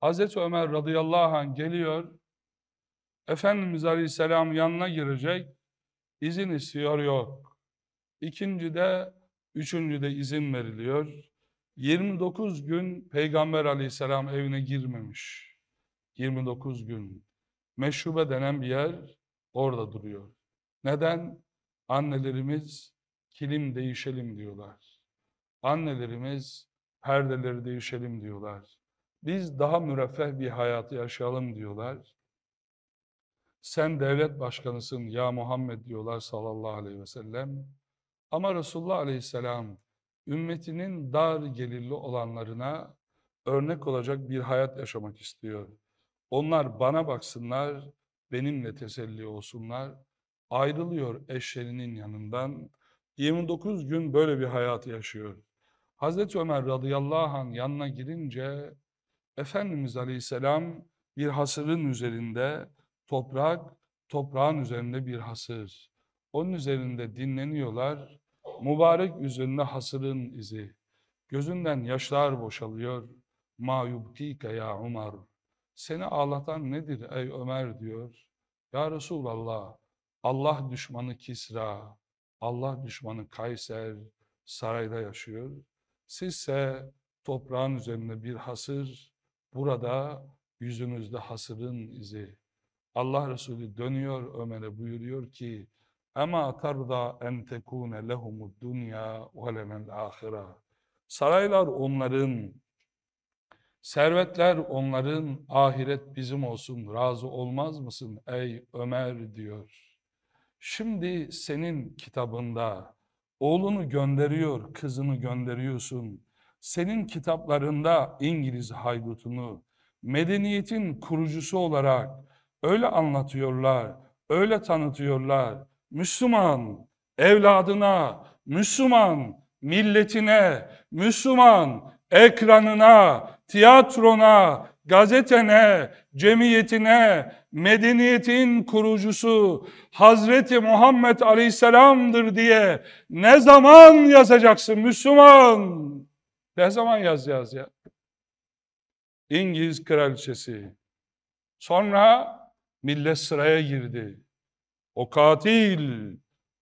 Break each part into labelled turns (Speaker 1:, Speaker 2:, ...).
Speaker 1: Hazreti Ömer radıyallahu anh geliyor. Efendimiz aleyhisselam yanına girecek. İzin istiyor yok. İkinci de, üçüncü de izin veriliyor. 29 gün Peygamber aleyhisselam evine girmemiş. 29 gün. Meşrube denen bir yer orada duruyor. Neden? Annelerimiz kilim değişelim diyorlar. Annelerimiz perdeleri değişelim diyorlar. Biz daha müreffeh bir hayatı yaşayalım diyorlar. Sen devlet başkanısın ya Muhammed diyorlar sallallahu aleyhi ve sellem. Ama Resulullah aleyhisselam ümmetinin dar gelirli olanlarına örnek olacak bir hayat yaşamak istiyor. Onlar bana baksınlar, benimle teselli olsunlar. Ayrılıyor eşlerinin yanından. 29 gün böyle bir hayatı yaşıyor. Hazreti Ömer radıyallahu anh yanına girince Efendimiz Aleyhisselam bir hasırın üzerinde toprak, toprağın üzerinde bir hasır. Onun üzerinde dinleniyorlar. Mübarek üzerinde hasırın izi. Gözünden yaşlar boşalıyor. Ma yubkike ya Umar. Seni ağlatan nedir ey Ömer diyor. Ya Resulallah, Allah düşmanı Kisra, Allah düşmanı Kayser sarayda yaşıyor. Sizse toprağın üzerinde bir hasır, Burada yüzünüzde hasırın izi. Allah Resulü dönüyor Ömer'e buyuruyor ki Ema tarda en tekune lehumud dünya ve lenel ahira. Saraylar onların, servetler onların, ahiret bizim olsun, razı olmaz mısın ey Ömer diyor. Şimdi senin kitabında oğlunu gönderiyor, kızını gönderiyorsun senin kitaplarında İngiliz haydutunu medeniyetin kurucusu olarak öyle anlatıyorlar, öyle tanıtıyorlar. Müslüman evladına, Müslüman milletine, Müslüman ekranına, tiyatrona, gazetene, cemiyetine, medeniyetin kurucusu Hazreti Muhammed Aleyhisselam'dır diye ne zaman yazacaksın Müslüman? Ne zaman yazacağız ya? İngiliz kraliçesi. Sonra millet sıraya girdi. O katil,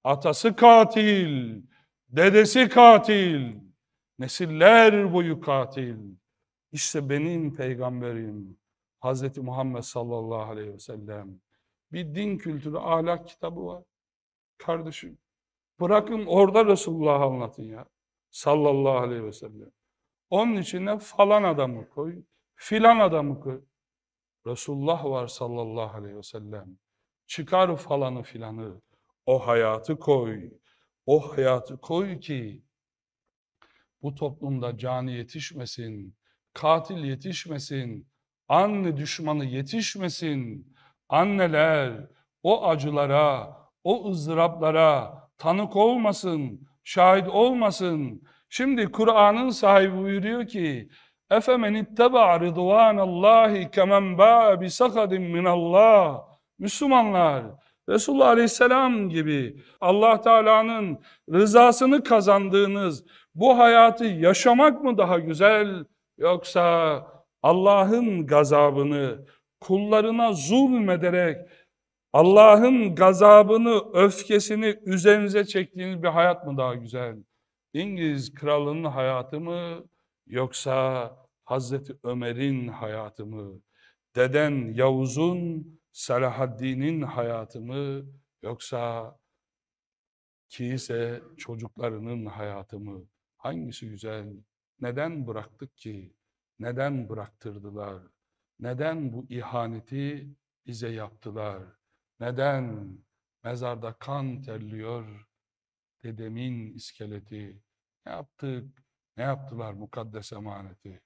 Speaker 1: atası katil, dedesi katil, nesiller boyu katil. İşte benim peygamberim Hazreti Muhammed sallallahu aleyhi ve sellem. Bir din kültürü, ahlak kitabı var. Kardeşim bırakın orada Resulullah'ı anlatın ya. Sallallahu aleyhi ve sellem. Onun içine falan adamı koy, filan adamı koy. Resulullah var sallallahu aleyhi ve sellem. Çıkar falanı filanı. O hayatı koy. O hayatı koy ki bu toplumda cani yetişmesin, katil yetişmesin, anne düşmanı yetişmesin. Anneler o acılara, o ızdıraplara tanık olmasın, şahit olmasın. Şimdi Kur'an'ın sahibi buyuruyor ki اَفَمَنِ اتَّبَعْ رِضْوَانَ اللّٰهِ كَمَنْ بَاءَ بِسَخَدٍ مِنَ اللّٰهِ Müslümanlar, Resulullah Aleyhisselam gibi Allah Teala'nın rızasını kazandığınız bu hayatı yaşamak mı daha güzel yoksa Allah'ın gazabını kullarına zulmederek Allah'ın gazabını, öfkesini üzerinize çektiğiniz bir hayat mı daha güzel? İngiliz kralının hayatı mı yoksa Hazreti Ömer'in hayatı mı? Deden Yavuz'un Selahaddin'in hayatı mı yoksa kilise çocuklarının hayatı mı? Hangisi güzel? Neden bıraktık ki? Neden bıraktırdılar? Neden bu ihaneti bize yaptılar? Neden mezarda kan terliyor dedemin iskeleti? Ne yaptık? Ne yaptılar mukaddes emaneti?